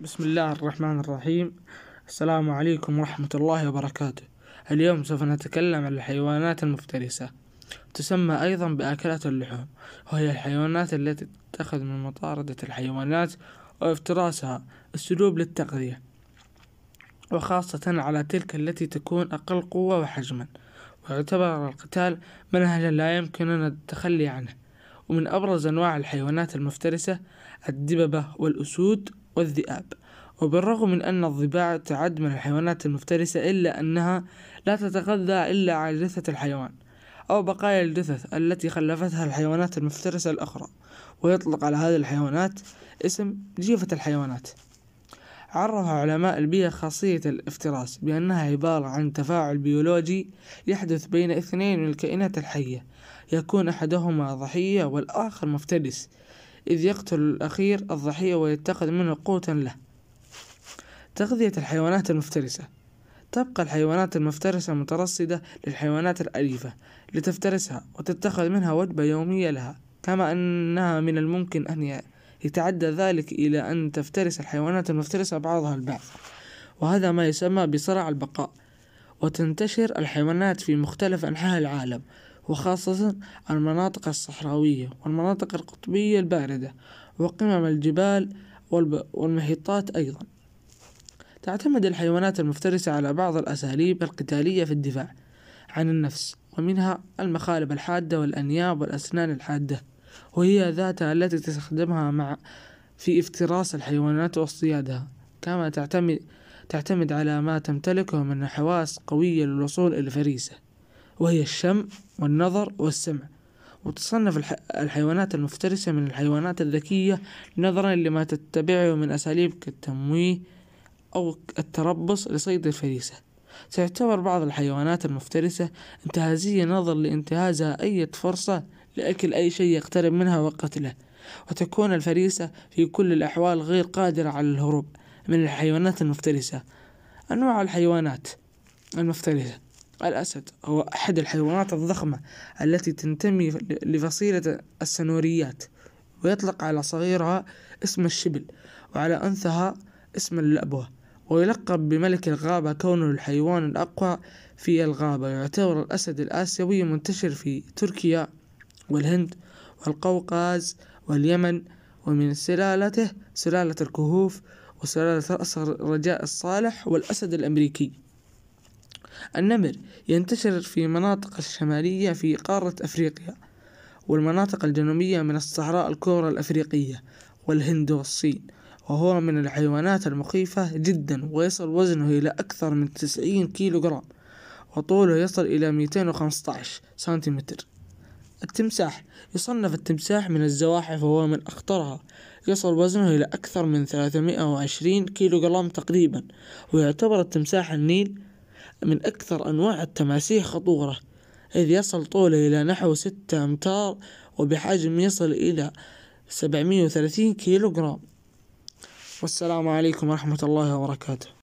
بسم الله الرحمن الرحيم السلام عليكم ورحمة الله وبركاته اليوم سوف نتكلم عن الحيوانات المفترسة تسمى أيضا بأكلة اللحوم وهي الحيوانات التي تتخذ من مطاردة الحيوانات وافتراسها أسلوب للتغذية وخاصة على تلك التي تكون أقل قوة وحجما ويعتبر القتال منهجا لا يمكننا التخلي عنه ومن أبرز أنواع الحيوانات المفترسة الدببة والأسود والذئاب وبالرغم من أن الضباع تعد من الحيوانات المفترسة إلا أنها لا تتغذى إلا على جثة الحيوان أو بقايا الجثث التي خلفتها الحيوانات المفترسة الأخرى ويطلق على هذه الحيوانات اسم جيفة الحيوانات عرف علماء البيئة خاصية الافتراس بأنها عبارة عن تفاعل بيولوجي يحدث بين اثنين من الكائنات الحية يكون أحدهما ضحية والآخر مفترس إذ يقتل الأخير الضحية ويتخذ منه قوتا له تغذية الحيوانات المفترسة تبقى الحيوانات المفترسة مترصدة للحيوانات الأليفة لتفترسها وتتخذ منها وجبة يومية لها كما أنها من الممكن أن يتعدى ذلك إلى أن تفترس الحيوانات المفترسة بعضها البعض وهذا ما يسمى بصراع البقاء وتنتشر الحيوانات في مختلف أنحاء العالم وخاصة المناطق الصحراوية والمناطق القطبية الباردة وقمم الجبال والمحيطات أيضا تعتمد الحيوانات المفترسة على بعض الأساليب القتالية في الدفاع عن النفس ومنها المخالب الحادة والأنياب والأسنان الحادة وهي ذاتها التي تستخدمها مع في افتراس الحيوانات واصطيادها كما تعتمد تعتمد على ما تمتلكه من حواس قوية للوصول إلى الفريسة وهي الشم والنظر والسمع وتصنف الحيوانات المفترسة من الحيوانات الذكية نظرا لما تتبعه من أساليب كالتمويه أو التربص لصيد الفريسة تعتبر بعض الحيوانات المفترسة انتهازية نظرا لانتهازها أي فرصة لأكل أي شيء يقترب منها وقتله وتكون الفريسة في كل الأحوال غير قادرة على الهروب من الحيوانات المفترسة أنواع الحيوانات المفترسة الأسد هو أحد الحيوانات الضخمة التي تنتمي لفصيلة السنوريات ويطلق على صغيرها اسم الشبل وعلى أنثها اسم الأبوة ويلقب بملك الغابة كونه الحيوان الأقوى في الغابة يعتبر الأسد الآسيوي منتشر في تركيا والهند والقوقاز واليمن ومن سلالته سلالة الكهوف وسلالة رأس الرجاء الصالح والأسد الأمريكي النمر ينتشر في مناطق الشمالية في قارة أفريقيا والمناطق الجنوبية من الصحراء الكبرى الأفريقية والهند والصين وهو من الحيوانات المخيفة جدا ويصل وزنه إلى أكثر من تسعين كيلو جرام وطوله يصل إلى 215 سنتيمتر التمساح يصنف التمساح من الزواحف وهو من أخطرها يصل وزنه إلى أكثر من 320 كيلو جرام تقريبا ويعتبر التمساح النيل من أكثر أنواع التماسيح خطورة إذ يصل طوله إلى نحو ستة أمتار وبحجم يصل إلى سبعمية وثلاثين كيلو جرام والسلام عليكم ورحمة الله وبركاته